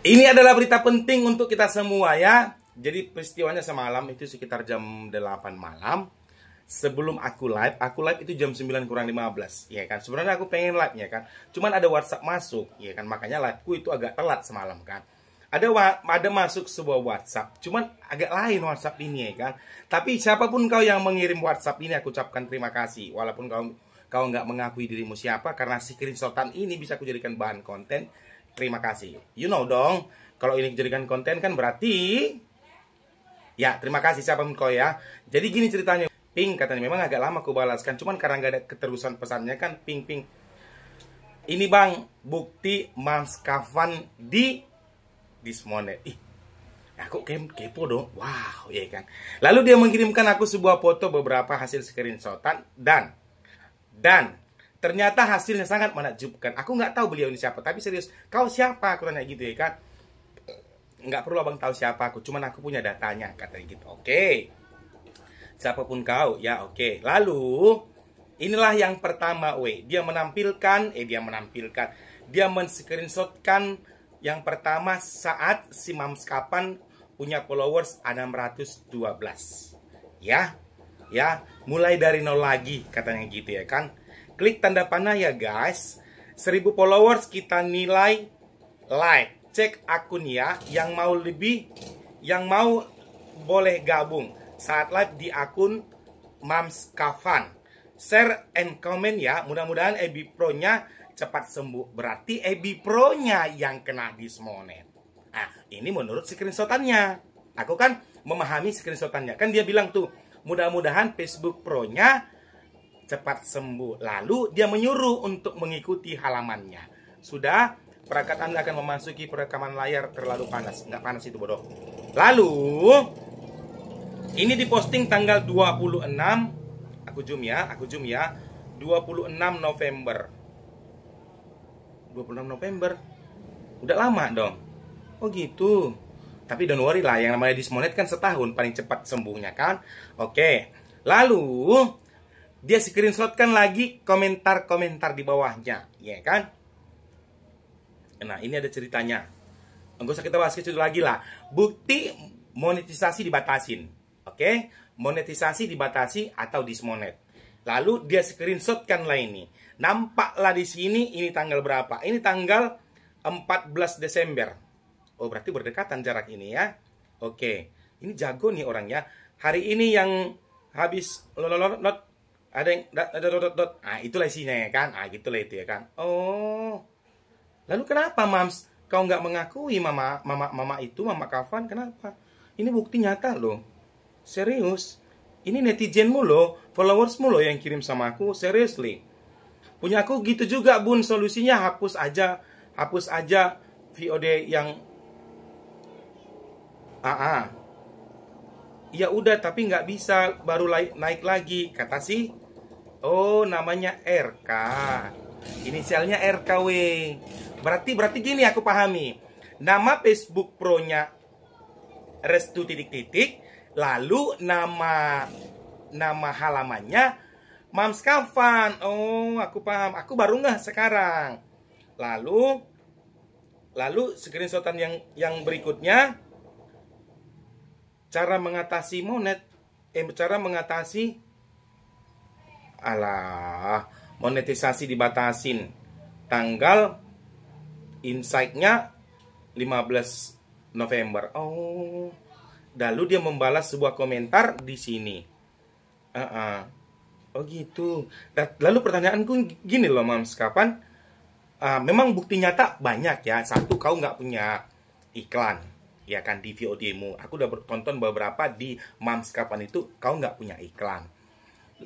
Ini adalah berita penting untuk kita semua ya. Jadi peristiwanya semalam itu sekitar jam 8 malam. Sebelum aku live, aku live itu jam 9 kurang 15, ya kan? Sebenarnya aku pengen live ya kan. Cuman ada WhatsApp masuk, ya kan? Makanya liveku itu agak telat semalam kan. Ada ada masuk sebuah WhatsApp, cuman agak lain WhatsApp ini ya kan. Tapi siapapun kau yang mengirim WhatsApp ini aku ucapkan terima kasih. Walaupun kau kau nggak mengakui dirimu siapa karena si screenshotan ini bisa aku jadikan bahan konten Terima kasih. You know dong, kalau ini dijadikan konten kan berarti Ya, terima kasih siapa pun kau ya. Jadi gini ceritanya. Ping katanya memang agak lama aku balaskan, cuman karena nggak ada keterusan pesannya kan ping ping. Ini bang bukti maskafan di this morning. Ih, aku ya, kepo dong. Wow, ya kan. Lalu dia mengirimkan aku sebuah foto beberapa hasil screenshotan dan dan Ternyata hasilnya sangat menakjubkan. Aku nggak tahu beliau ini siapa, tapi serius, kau siapa? Aku tanya gitu ya kan. Nggak perlu abang tahu siapa aku, cuman aku punya datanya, katanya gitu. Oke, okay. siapapun kau, ya oke. Okay. Lalu, inilah yang pertama, we. Dia menampilkan, eh dia menampilkan, dia men-screenshotkan yang pertama saat si Mams Kapan punya followers 612. Ya, ya mulai dari nol lagi katanya gitu ya kan Klik tanda panah ya guys. 1000 followers kita nilai like. Cek akun ya yang mau lebih yang mau boleh gabung saat live di akun Mams Kafan. Share and comment ya. Mudah-mudahan Ebi Pro-nya cepat sembuh. Berarti Ebi Pro-nya yang kena dismonet. Ah, ini menurut screenshotannya. Aku kan memahami screenshotannya. Kan dia bilang tuh, mudah-mudahan Facebook Pro-nya cepat sembuh. Lalu dia menyuruh untuk mengikuti halamannya. Sudah, perangkat Anda akan memasuki perekaman layar terlalu panas. Enggak panas itu bodoh. Lalu, ini diposting tanggal 26, aku zoom ya, aku zoom ya, 26 November. 26 November. Udah lama dong. Oh gitu. Tapi don't worry lah, yang namanya dismonet kan setahun paling cepat sembuhnya kan. Oke. Lalu, dia screenshotkan lagi komentar-komentar di bawahnya, ya kan? Nah, ini ada ceritanya. Enggak usah kita bahas ke lagi lah. Bukti monetisasi dibatasin. Oke? Okay? Monetisasi dibatasi atau dismonet. Lalu dia screenshotkan lah ini. Nampaklah di sini ini tanggal berapa? Ini tanggal 14 Desember. Oh, berarti berdekatan jarak ini ya. Oke. Okay. Ini jago nih orangnya. Hari ini yang habis lololot ada yang dot dot dot dot ah itulah isinya ya kan ah gitulah itu ya kan oh lalu kenapa mams kau nggak mengakui mama mama mama itu mama kafan kenapa ini bukti nyata loh serius ini netizenmu loh followersmu loh yang kirim sama aku seriously punya aku gitu juga bun solusinya hapus aja hapus aja VOD yang AA ah, ah. ya udah tapi nggak bisa baru naik lagi kata si Oh, namanya RK. Inisialnya RKW. Berarti berarti gini aku pahami. Nama Facebook Pro-nya Restu titik-titik, lalu nama nama halamannya Mams Kafan. Oh, aku paham. Aku baru nggak sekarang. Lalu lalu screenshotan yang yang berikutnya cara mengatasi monet eh cara mengatasi Alah, monetisasi dibatasin. Tanggal insight-nya 15 November. Oh. Lalu dia membalas sebuah komentar di sini. Uh -uh. Oh gitu. Lalu pertanyaanku gini loh, Mams, kapan? Uh, memang bukti nyata banyak ya. Satu, kau nggak punya iklan, ya kan di VOD-mu. Aku udah tonton beberapa di Mams kapan itu kau nggak punya iklan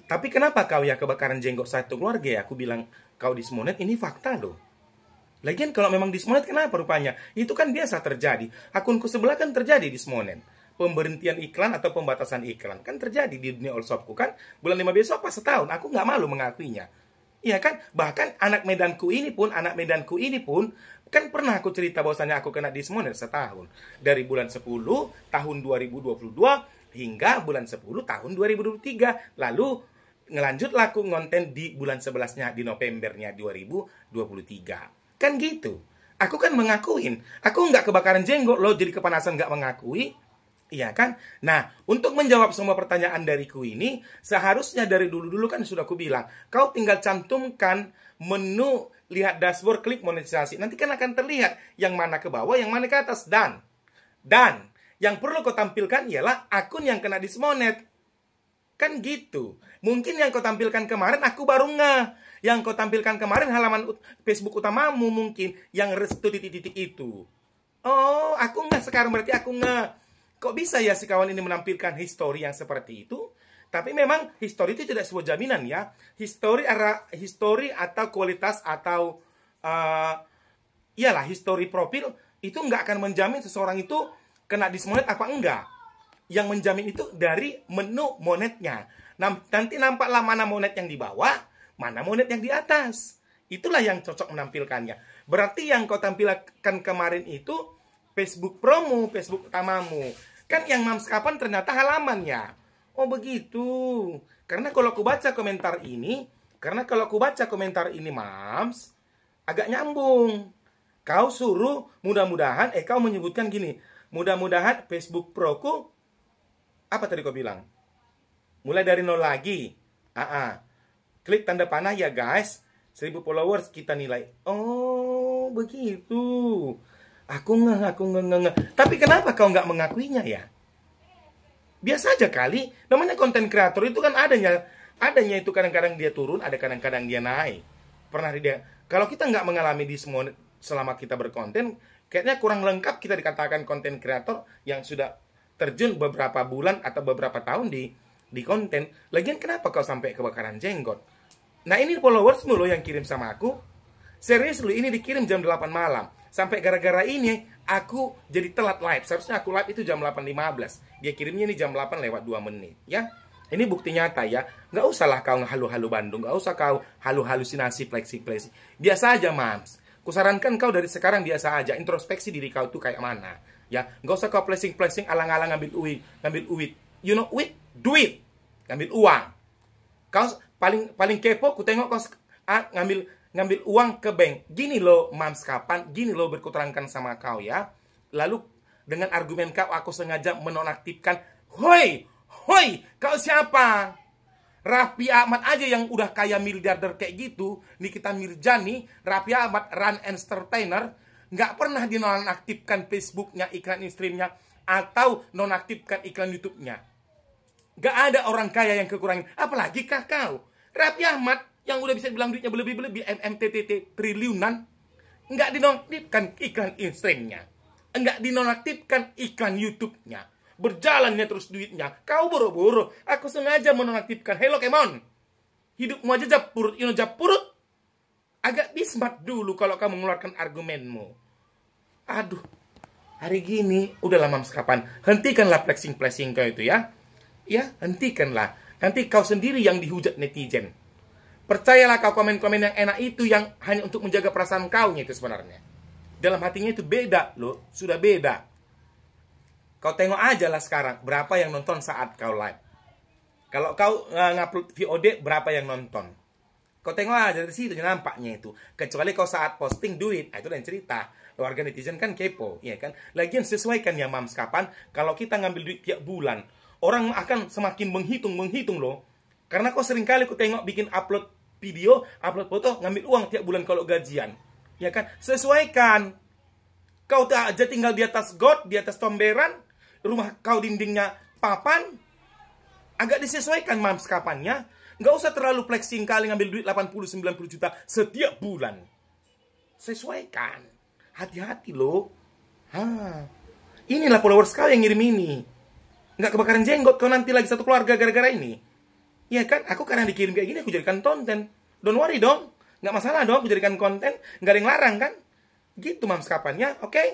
tapi kenapa kau ya kebakaran jenggot satu keluarga ya? Aku bilang kau dismonet ini fakta loh. Lagian kalau memang dismonet kenapa rupanya? Itu kan biasa terjadi. Akunku sebelah kan terjadi dismonet. Pemberhentian iklan atau pembatasan iklan kan terjadi di dunia olshopku kan. Bulan lima besok pas setahun. Aku nggak malu mengakuinya. Iya kan? Bahkan anak medanku ini pun, anak medanku ini pun, kan pernah aku cerita bahwasannya aku kena dismonet setahun. Dari bulan 10 tahun 2022 hingga bulan 10 tahun 2023. Lalu ngelanjut laku ngonten di bulan 11-nya di Novembernya 2023. Kan gitu. Aku kan mengakuin, aku nggak kebakaran jenggot loh jadi kepanasan nggak mengakui. Iya kan? Nah, untuk menjawab semua pertanyaan dariku ini, seharusnya dari dulu-dulu kan sudah aku bilang, kau tinggal cantumkan menu lihat dashboard klik monetisasi. Nanti kan akan terlihat yang mana ke bawah, yang mana ke atas dan dan yang perlu kau tampilkan ialah akun yang kena dismonet. Kan gitu. Mungkin yang kau tampilkan kemarin aku baru nggak. Yang kau tampilkan kemarin halaman Facebook utamamu mungkin yang restu titik-titik itu. Oh, aku nggak sekarang berarti aku nggak. Kok bisa ya si kawan ini menampilkan histori yang seperti itu? Tapi memang histori itu tidak sebuah jaminan ya. Histori ara histori atau kualitas atau uh, iyalah histori profil itu nggak akan menjamin seseorang itu kena dismonet apa enggak. Yang menjamin itu dari menu monetnya. Nah, nanti nampaklah mana monet yang di bawah, mana monet yang di atas. Itulah yang cocok menampilkannya. Berarti yang kau tampilkan kemarin itu Facebook promo, Facebook utamamu. Kan yang Mams kapan ternyata halamannya. Oh begitu. Karena kalau aku baca komentar ini, karena kalau aku baca komentar ini, Mams, agak nyambung. Kau suruh mudah-mudahan, eh kau menyebutkan gini, Mudah-mudahan Facebook Pro ku apa tadi kau bilang? Mulai dari nol lagi. Aa. Ah, ah. Klik tanda panah ya guys. 1000 followers kita nilai. Oh, begitu. Aku nggak, aku nggak, nggak. Tapi kenapa kau nggak mengakuinya ya? Biasa aja kali. Namanya konten kreator itu kan adanya adanya itu kadang-kadang dia turun, ada kadang-kadang dia naik. Pernah dia kalau kita nggak mengalami di semua selama kita berkonten, Kayaknya kurang lengkap kita dikatakan konten kreator yang sudah terjun beberapa bulan atau beberapa tahun di di konten. Lagian kenapa kau sampai kebakaran jenggot? Nah ini followers mulu yang kirim sama aku. Serius lu ini dikirim jam 8 malam. Sampai gara-gara ini aku jadi telat live. Seharusnya aku live itu jam 8.15. Dia kirimnya ini jam 8 lewat 2 menit. Ya, ini bukti nyata ya. Nggak usahlah kau halu-halu Bandung. Nggak usah kau halu-halusinasi, fleksi-fleksi. Biasa aja, Mams. Kusarankan kau dari sekarang biasa aja introspeksi diri kau tuh kayak mana. Ya, nggak usah kau flexing-flexing alang-alang ngambil uang, ngambil uang. You know uang? Duit. Ngambil uang. Kau paling paling kepo ku tengok kau ah, ngambil ngambil uang ke bank. Gini lo mams kapan? Gini lo berkuterangkan sama kau ya. Lalu dengan argumen kau aku sengaja menonaktifkan. Hoi, hoi, kau siapa? Raffi Ahmad aja yang udah kaya miliarder kayak gitu, Nikita Mirjani, Raffi Ahmad, Run Entertainer, nggak pernah dinonaktifkan Facebooknya, iklan streamnya, atau nonaktifkan iklan YouTube-nya. Gak ada orang kaya yang kekurangan, apalagi kau? Raffi Ahmad yang udah bisa bilang duitnya berlebih-lebih, MMTTT triliunan, nggak dinonaktifkan iklan streamnya, nggak dinonaktifkan iklan YouTube-nya Berjalannya terus duitnya. Kau buru-buru. Aku sengaja menonaktifkan. Hello, Kemon. Hidupmu aja japurut. You know, japurut. Agak bismat dulu kalau kamu mengeluarkan argumenmu. Aduh. Hari gini. Udah lama sekapan. Hentikanlah flexing-flexing kau itu ya. Ya, hentikanlah. Nanti kau sendiri yang dihujat netizen. Percayalah kau komen-komen yang enak itu yang hanya untuk menjaga perasaan kau itu sebenarnya. Dalam hatinya itu beda loh, sudah beda. Kau tengok aja lah sekarang berapa yang nonton saat kau live. Kalau kau uh, ngupload VOD berapa yang nonton. Kau tengok aja dari situ nampaknya itu. Kecuali kau saat posting duit, ah, itu lain cerita. Warga netizen kan kepo, ya kan? Lagian sesuaikan ya mams kapan kalau kita ngambil duit tiap bulan, orang akan semakin menghitung-menghitung loh. Karena kau sering kali kau tengok bikin upload video, upload foto, ngambil uang tiap bulan kalau gajian. Ya kan? Sesuaikan. Kau tak aja tinggal di atas god, di atas tomberan, rumah kau dindingnya papan, agak disesuaikan mams kapannya. Nggak usah terlalu flexing kali ngambil duit 80-90 juta setiap bulan. Sesuaikan. Hati-hati loh. Ha. Inilah followers kau yang ngirim ini. Nggak kebakaran jenggot kau nanti lagi satu keluarga gara-gara ini. Iya kan? Aku karena dikirim kayak gini aku jadikan konten. Don't worry dong. Nggak masalah dong aku jadikan konten. Nggak ada yang larang kan? Gitu mams kapannya. Oke? Okay?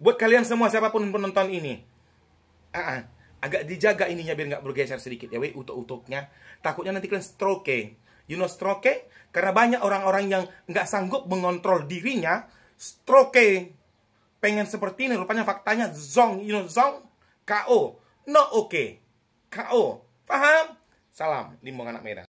buat kalian semua siapapun penonton ini uh-uh, agak dijaga ininya biar nggak bergeser sedikit ya weh utuk-utuknya takutnya nanti kalian stroke you know stroke karena banyak orang-orang yang nggak sanggup mengontrol dirinya stroke pengen seperti ini rupanya faktanya zong you know zong KO no oke okay. KO paham salam Limbong anak merah